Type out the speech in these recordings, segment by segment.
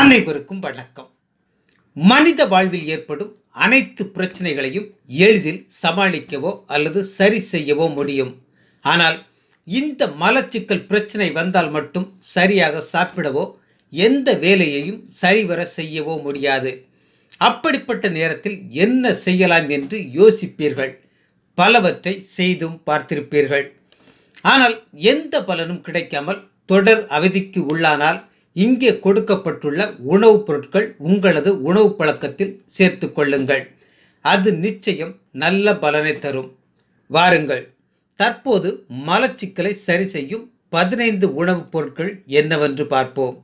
அனைவருக்கும் வணக்கம் மனித வாழ்வில் ஏற்படும் அனைத்து பிரச்சனைகளையும் எளிதில் சமாளிக்கவோ அல்லது சரி செய்யவோ முடியும் ஆனால் இந்த மலச்சிக்கல் பிரச்சனை வந்தால் மட்டும் சரியாக சாப்பிடவோ எந்த வேலையையும் சரிவர செய்யவோ முடியாது அப்படிப்பட்ட நேரத்தில் என்ன செய்யலாம் என்று யோசிப்பீர்கள் பலவற்றை செய்தும் பார்த்திருப்பீர்கள் ஆனால் எந்த பலனும் கிடைக்காமல் தொடர் அவதிக்கு உள்ளானால் இங்கே கொடுக்கப்பட்டுள்ள உணவுப் பொருட்கள் உங்களது உணவு பழக்கத்தில் சேர்த்து கொள்ளுங்கள் அது நிச்சயம் நல்ல பலனை தரும் வாருங்கள் தற்போது மலச்சிக்கலை சரி செய்யும் பதினைந்து உணவுப் பொருட்கள் என்னவென்று பார்ப்போம்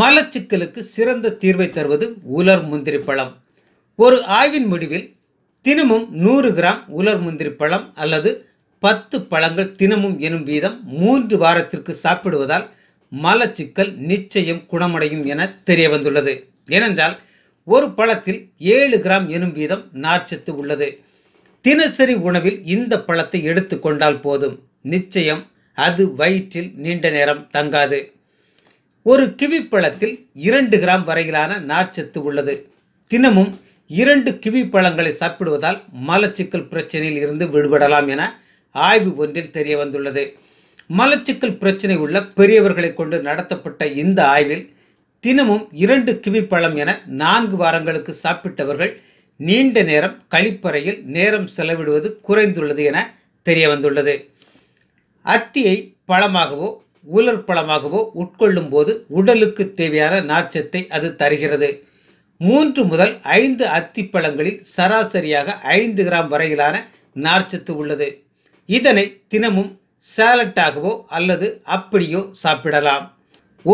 மலச்சிக்கலுக்கு சிறந்த தீர்வை தருவது உலர் முந்திரி பழம் ஒரு ஆய்வின் முடிவில் தினமும் நூறு கிராம் உலர் முந்திரி பழம் அல்லது பத்து பழங்கள் தினமும் எனும் வீதம் மூன்று வாரத்திற்கு சாப்பிடுவதால் மலச்சிக்கல் நிச்சயம் குணமடையும் என தெரிய வந்துள்ளது ஏனென்றால் ஒரு பழத்தில் ஏழு கிராம் எனும் வீதம் நார்ச்சத்து உள்ளது தினசரி உணவில் இந்த பழத்தை எடுத்துக்கொண்டால் போதும் நிச்சயம் அது வயிற்றில் நீண்ட நேரம் தங்காது ஒரு கிவி பழத்தில் இரண்டு கிராம் வரையிலான நார்ச்சத்து உள்ளது தினமும் இரண்டு கிவி பழங்களை சாப்பிடுவதால் மலச்சிக்கல் பிரச்சனையில் இருந்து விடுபடலாம் என ஆய்வு ஒன்றில் தெரிய வந்துள்ளது மலச்சிக்கல் பிரச்சனை உள்ள பெரியவர்களை கொண்டு நடத்தப்பட்ட இந்த ஆய்வில் தினமும் இரண்டு கிவிப்பழம் என நான்கு வாரங்களுக்கு சாப்பிட்டவர்கள் நீண்ட நேரம் கழிப்பறையில் நேரம் செலவிடுவது குறைந்துள்ளது என தெரிய வந்துள்ளது அத்தியை பழமாகவோ உலர் பழமாகவோ உட்கொள்ளும் போது உடலுக்கு தேவையான நார்ச்சத்தை அது தருகிறது மூன்று முதல் ஐந்து அத்தி பழங்களில் சராசரியாக ஐந்து கிராம் வரையிலான நார்ச்சத்து உள்ளது இதனை தினமும் சேலட்டாகவோ அல்லது அப்படியோ சாப்பிடலாம்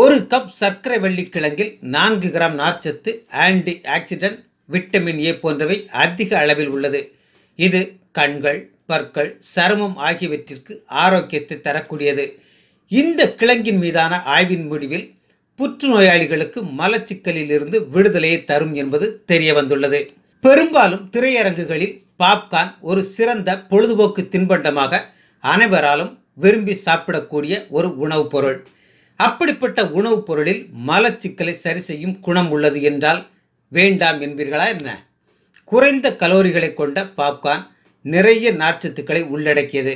ஒரு கப் சர்க்கரை வெள்ளிக்கிழங்கில் நான்கு கிராம் நார்ச்சத்து ஆன்டி ஆக்சிடென்ட் விட்டமின் ஏ போன்றவை அதிக அளவில் உள்ளது இது கண்கள் பற்கள் சருமம் ஆகியவற்றிற்கு ஆரோக்கியத்தை தரக்கூடியது இந்த கிழங்கின் மீதான ஆய்வின் முடிவில் புற்றுநோயாளிகளுக்கு மலச்சிக்கலிலிருந்து விடுதலையை தரும் என்பது தெரிய வந்துள்ளது பெரும்பாலும் திரையரங்குகளில் பாப்கார்ன் ஒரு சிறந்த பொழுதுபோக்கு தின்பண்டமாக அனைவராலும் விரும்பி சாப்பிடக்கூடிய ஒரு உணவுப் பொருள் அப்படிப்பட்ட உணவுப் பொருளில் மலச்சிக்கலை சரி செய்யும் குணம் உள்ளது என்றால் வேண்டாம் என்பீர்களா என்ன குறைந்த கலோரிகளை கொண்ட பாப்கார்ன் நிறைய நார்ச்சத்துக்களை உள்ளடக்கியது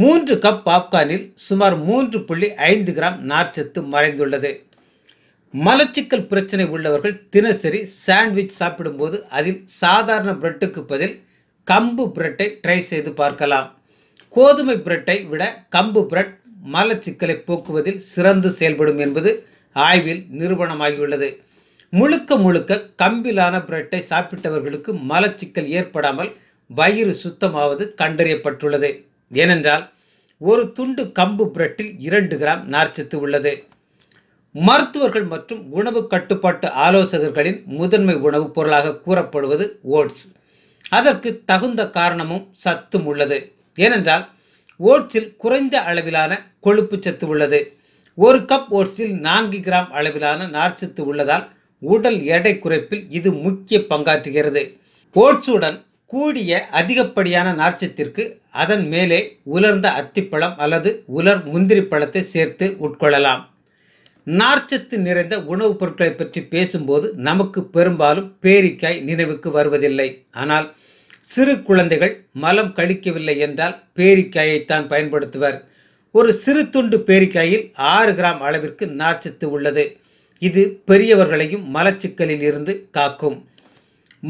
மூன்று கப் பாப்கார்னில் சுமார் மூன்று புள்ளி ஐந்து கிராம் நார்ச்சத்து மறைந்துள்ளது மலச்சிக்கல் பிரச்சனை உள்ளவர்கள் தினசரி சாண்ட்விச் சாப்பிடும்போது அதில் சாதாரண பிரெட்டுக்கு பதில் கம்பு பிரெட்டை ட்ரை செய்து பார்க்கலாம் கோதுமை பிரெட்டை விட கம்பு பிரெட் மலச்சிக்கலை போக்குவதில் சிறந்து செயல்படும் என்பது ஆய்வில் நிரூபணமாகியுள்ளது முழுக்க முழுக்க கம்பிலான பிரெட்டை சாப்பிட்டவர்களுக்கு மலச்சிக்கல் ஏற்படாமல் வயிறு சுத்தமாவது கண்டறியப்பட்டுள்ளது ஏனென்றால் ஒரு துண்டு கம்பு பிரெட்டில் இரண்டு கிராம் நார்ச்சத்து உள்ளது மருத்துவர்கள் மற்றும் உணவு கட்டுப்பாட்டு ஆலோசகர்களின் முதன்மை உணவுப் பொருளாக கூறப்படுவது ஓட்ஸ் அதற்கு தகுந்த காரணமும் சத்தும் உள்ளது ஏனென்றால் ஓட்ஸில் குறைந்த அளவிலான கொழுப்பு சத்து உள்ளது ஒரு கப் ஓட்ஸில் நான்கு கிராம் அளவிலான நார்ச்சத்து உள்ளதால் உடல் எடை குறைப்பில் இது முக்கிய பங்காற்றுகிறது ஓட்ஸுடன் கூடிய அதிகப்படியான நார்ச்சத்திற்கு அதன் மேலே உலர்ந்த அத்திப்பழம் அல்லது உலர் முந்திரி பழத்தை சேர்த்து உட்கொள்ளலாம் நார்ச்சத்து நிறைந்த உணவுப் பொருட்களை பற்றி பேசும்போது நமக்கு பெரும்பாலும் பேரிக்காய் நினைவுக்கு வருவதில்லை ஆனால் சிறு குழந்தைகள் மலம் கழிக்கவில்லை என்றால் பேரிக்காயைத்தான் பயன்படுத்துவர் ஒரு சிறு துண்டு பேரிக்காயில் ஆறு கிராம் அளவிற்கு நார்ச்சத்து உள்ளது இது பெரியவர்களையும் மலச்சிக்கலில் இருந்து காக்கும்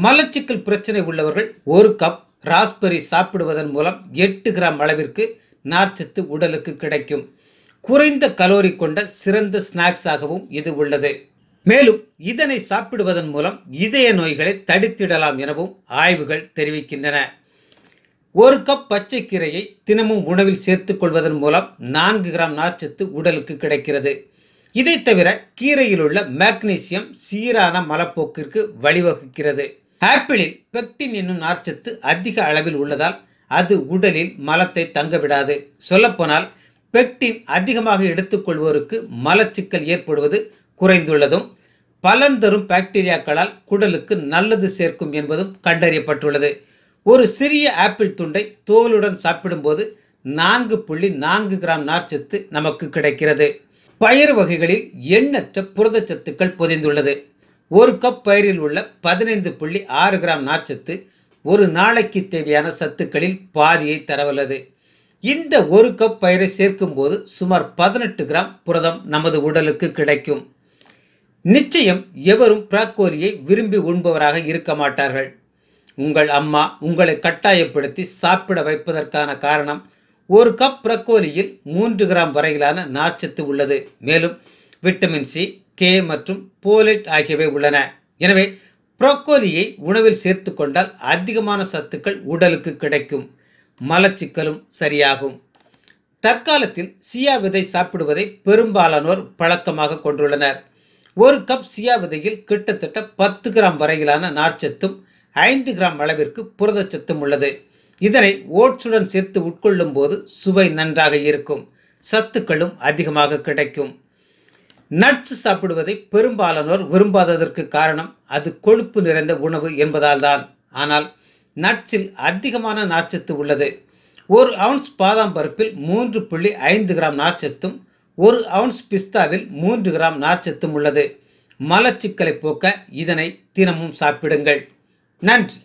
மலச்சிக்கல் பிரச்சனை உள்ளவர்கள் ஒரு கப் ராஸ்பெரி சாப்பிடுவதன் மூலம் எட்டு கிராம் அளவிற்கு நார்ச்சத்து உடலுக்கு கிடைக்கும் குறைந்த கலோரி கொண்ட சிறந்த ஸ்நாக்ஸாகவும் இது உள்ளது மேலும் இதனை சாப்பிடுவதன் மூலம் இதய நோய்களை தடுத்திடலாம் எனவும் ஆய்வுகள் தெரிவிக்கின்றன ஒரு கப் பச்சை கீரையை தினமும் உணவில் சேர்த்துக்கொள்வதன் மூலம் நான்கு கிராம் நார்ச்சத்து உடலுக்கு கிடைக்கிறது இதை தவிர கீரையில் உள்ள மேக்னீசியம் சீரான மலப்போக்கிற்கு வழிவகுக்கிறது ஆப்பிளில் பெக்டின் என்னும் நார்ச்சத்து அதிக அளவில் உள்ளதால் அது உடலில் மலத்தை தங்கவிடாது சொல்லப்போனால் பெக்டின் அதிகமாக எடுத்துக்கொள்வோருக்கு மலச்சிக்கல் ஏற்படுவது குறைந்துள்ளதும் பலன் தரும் பாக்டீரியாக்களால் குடலுக்கு நல்லது சேர்க்கும் என்பதும் கண்டறியப்பட்டுள்ளது ஒரு சிறிய ஆப்பிள் துண்டை தோலுடன் சாப்பிடும்போது நான்கு புள்ளி நான்கு கிராம் நார்ச்சத்து நமக்கு கிடைக்கிறது பயிர் வகைகளில் எண்ணற்ற புரதச்சத்துக்கள் புதைந்துள்ளது ஒரு கப் பயிரில் உள்ள பதினைந்து புள்ளி ஆறு கிராம் நார்ச்சத்து ஒரு நாளைக்கு தேவையான சத்துக்களில் பாதியை தரவுள்ளது இந்த ஒரு கப் பயிரை சேர்க்கும்போது சுமார் பதினெட்டு கிராம் புரதம் நமது உடலுக்கு கிடைக்கும் நிச்சயம் எவரும் பிராக்கோலியை விரும்பி உண்பவராக இருக்க மாட்டார்கள் உங்கள் அம்மா உங்களை கட்டாயப்படுத்தி சாப்பிட வைப்பதற்கான காரணம் ஒரு கப் பிரக்கோலியில் மூன்று கிராம் வரையிலான நார்ச்சத்து உள்ளது மேலும் விட்டமின் சி கே மற்றும் போலெட் ஆகியவை உள்ளன எனவே ப்ரோக்கோலியை உணவில் சேர்த்து கொண்டால் அதிகமான சத்துக்கள் உடலுக்கு கிடைக்கும் மலச்சிக்கலும் சரியாகும் தற்காலத்தில் சியா விதை சாப்பிடுவதை பெரும்பாலானோர் பழக்கமாக கொண்டுள்ளனர் ஒரு கப் சியா விதையில் கிட்டத்தட்ட பத்து கிராம் வரையிலான நார்ச்சத்தும் ஐந்து கிராம் அளவிற்கு புரதச்சத்தும் உள்ளது இதனை ஓட்ஸுடன் சேர்த்து உட்கொள்ளும் போது சுவை நன்றாக இருக்கும் சத்துக்களும் அதிகமாக கிடைக்கும் நட்ஸ் சாப்பிடுவதை பெரும்பாலானோர் விரும்பாததற்கு காரணம் அது கொழுப்பு நிறைந்த உணவு என்பதால் தான் ஆனால் நட்ஸில் அதிகமான நார்ச்சத்து உள்ளது ஒரு அவுன்ஸ் பாதாம் பருப்பில் மூன்று புள்ளி ஐந்து கிராம் நார்ச்சத்தும் ஒரு அவுன்ஸ் பிஸ்தாவில் மூன்று கிராம் நார்ச்சத்தும் உள்ளது மலச்சிக்கலை போக்க இதனை தினமும் சாப்பிடுங்கள் நன்றி